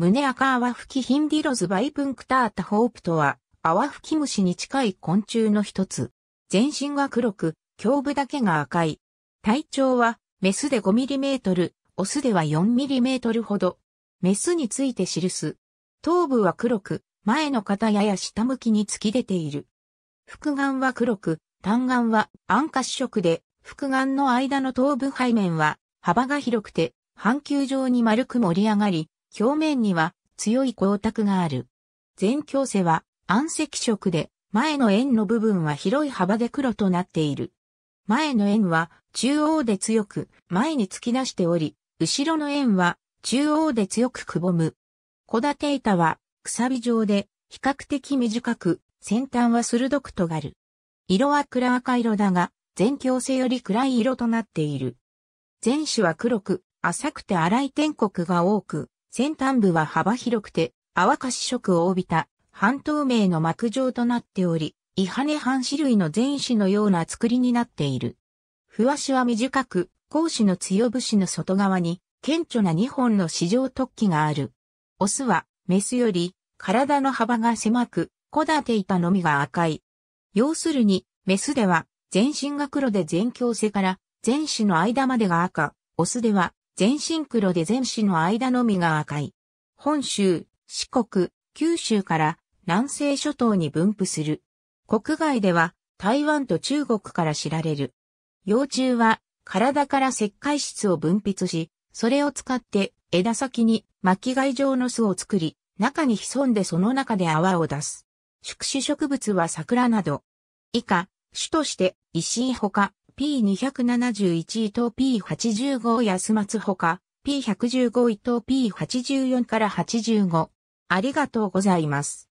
胸赤泡吹きヒンディロズバイプンクタータホープとは、泡吹き虫に近い昆虫の一つ。全身が黒く、胸部だけが赤い。体長は、メスで 5mm、オスでは 4mm ほど。メスについて記す。頭部は黒く、前の肩やや下向きに突き出ている。複眼は黒く、単眼は暗褐色で、複眼の間の頭部背面は幅が広くて、半球状に丸く盛り上がり、表面には強い光沢がある。全鏡背は暗赤色で、前の円の部分は広い幅で黒となっている。前の円は中央で強く前に突き出しており、後ろの円は中央で強くくぼむ。小立板はくさび状で比較的短く、先端は鋭く尖る。色は暗赤色だが、全鏡性より暗い色となっている。全種は黒く、浅くて荒い天国が多く、先端部は幅広くて、淡かし色を帯びた半透明の膜状となっており、イハネ半種類の前種のような作りになっている。ふわしは短く、甲子の強節の外側に、顕著な2本の市場突起がある。オスは、メスより、体の幅が狭く、小立ていたのみが赤い。要するに、メスでは、全身が黒で全強背から、全種の間までが赤、オスでは、全身黒で全市の間のみが赤い。本州、四国、九州から南西諸島に分布する。国外では台湾と中国から知られる。幼虫は体から石灰質を分泌し、それを使って枝先に巻き貝状の巣を作り、中に潜んでその中で泡を出す。宿主植物は桜など。以下、種として石井ほか、P271 伊藤 P85 安松ほか、P115 伊藤 P84 から85。ありがとうございます。